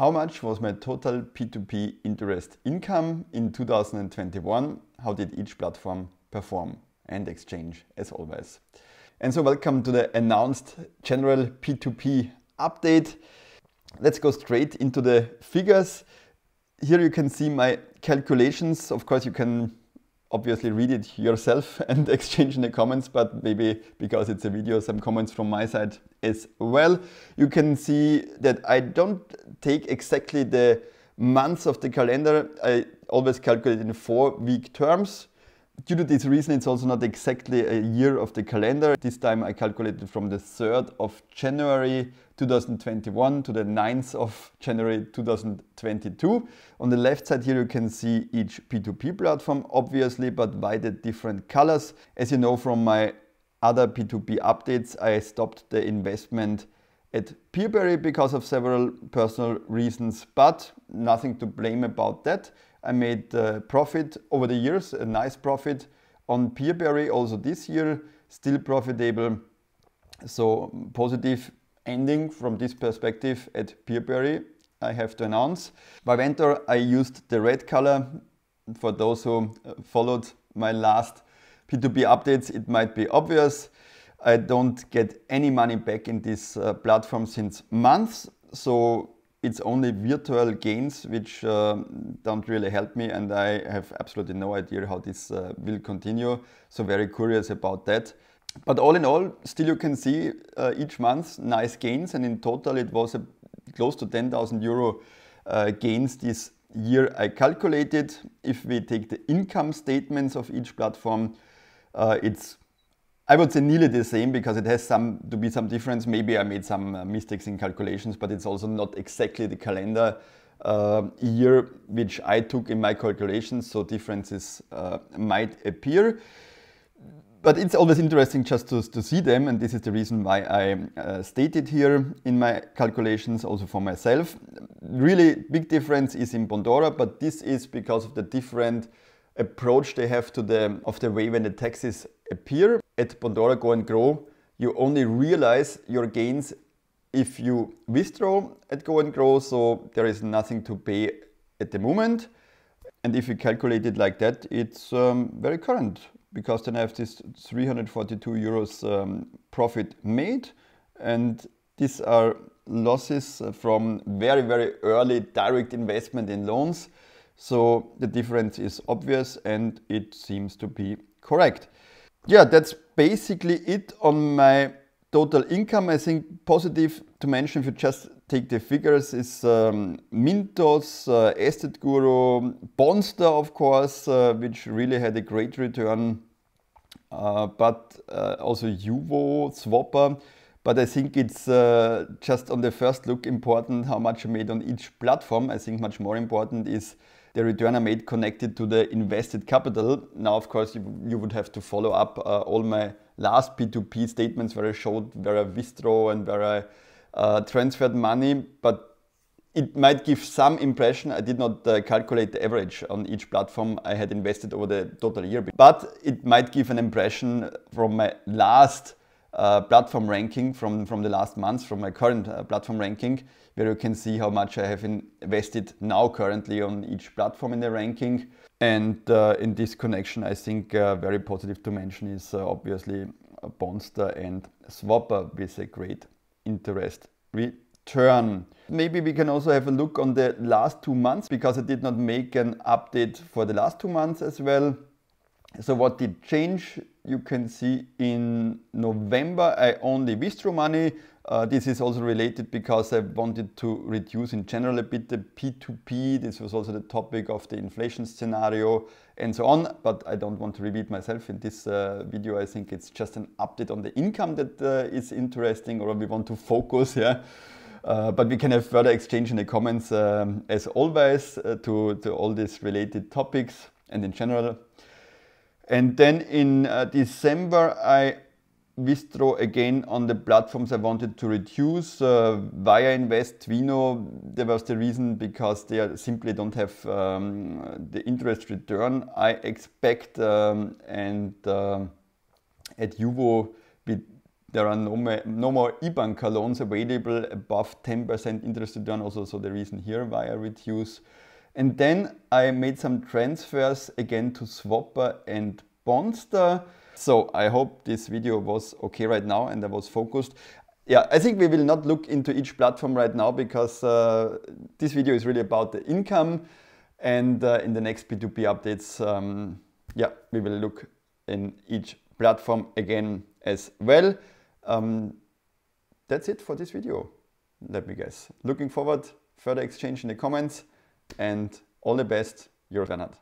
How much was my total P2P interest income in 2021? How did each platform perform and exchange as always? And so welcome to the announced general P2P update. Let's go straight into the figures. Here you can see my calculations. Of course, you can obviously read it yourself and exchange in the comments, but maybe because it's a video, some comments from my side as well. You can see that I don't take exactly the months of the calendar. I always calculate in four week terms. Due to this reason, it's also not exactly a year of the calendar. This time I calculated from the 3rd of January 2021 to the 9th of January 2022. On the left side here, you can see each P2P platform, obviously, but why the different colors? As you know from my other P2P updates, I stopped the investment at Peerberry because of several personal reasons, but nothing to blame about that. I made a profit over the years, a nice profit on Peerberry also this year, still profitable. So positive ending from this perspective at Peerberry, I have to announce. Byventor, I used the red color. For those who uh, followed my last P2P updates, it might be obvious. I don't get any money back in this uh, platform since months. So it's only virtual gains which uh, don't really help me and I have absolutely no idea how this uh, will continue. So very curious about that. But all in all, still you can see uh, each month nice gains and in total it was close to 10,000 euro uh, gains this year I calculated. If we take the income statements of each platform, uh, it's I would say nearly the same because it has some to be some difference. Maybe I made some uh, mistakes in calculations, but it's also not exactly the calendar uh, year which I took in my calculations, so differences uh, might appear. But it's always interesting just to, to see them, and this is the reason why I uh, stated here in my calculations also for myself. Really big difference is in Bondora, but this is because of the different approach they have to the of the way when the taxes appear at Pandora Go and Grow, you only realize your gains if you withdraw at Go and Grow, so there is nothing to pay at the moment. And if you calculate it like that, it's um, very current because then I have this 342 euros um, profit made. And these are losses from very, very early direct investment in loans. So the difference is obvious and it seems to be correct yeah, that's basically it on my total income. I think positive to mention if you just take the figures is um, Mintos, uh, Guru, Bonster, of course, uh, which really had a great return, uh, but uh, also Yuvo, Swapper. But I think it's uh, just on the first look important how much you made on each platform. I think much more important is the return I made connected to the invested capital. Now, of course, you, you would have to follow up uh, all my last P2P statements where I showed where I withdraw and where I uh, transferred money, but it might give some impression. I did not uh, calculate the average on each platform I had invested over the total year, but it might give an impression from my last uh, platform ranking from, from the last months from my current uh, platform ranking, where you can see how much I have invested now currently on each platform in the ranking. And uh, in this connection, I think uh, very positive to mention is uh, obviously uh, Bonster and Swapper with a great interest return. Maybe we can also have a look on the last two months because I did not make an update for the last two months as well so what did change? You can see in November I only withdrew money. Uh, this is also related because I wanted to reduce in general a bit the P2P. This was also the topic of the inflation scenario and so on. But I don't want to repeat myself in this uh, video. I think it's just an update on the income that uh, is interesting or we want to focus. Yeah. Uh, but we can have further exchange in the comments um, as always uh, to, to all these related topics and in general. And then in uh, December, I withdraw again on the platforms I wanted to reduce. Uh, via Invest, Vino, there was the reason because they simply don't have um, the interest return I expect. Um, and uh, at UVO, there are no, no more e-banker loans available above 10% interest return also. So the reason here why I reduce. And then I made some transfers again to Swapper and Bonster. So I hope this video was okay right now and I was focused. Yeah, I think we will not look into each platform right now because uh, this video is really about the income. And uh, in the next P2P updates, um, yeah, we will look in each platform again as well. Um, that's it for this video, let me guess. Looking forward, further exchange in the comments and all the best, your Bernhard.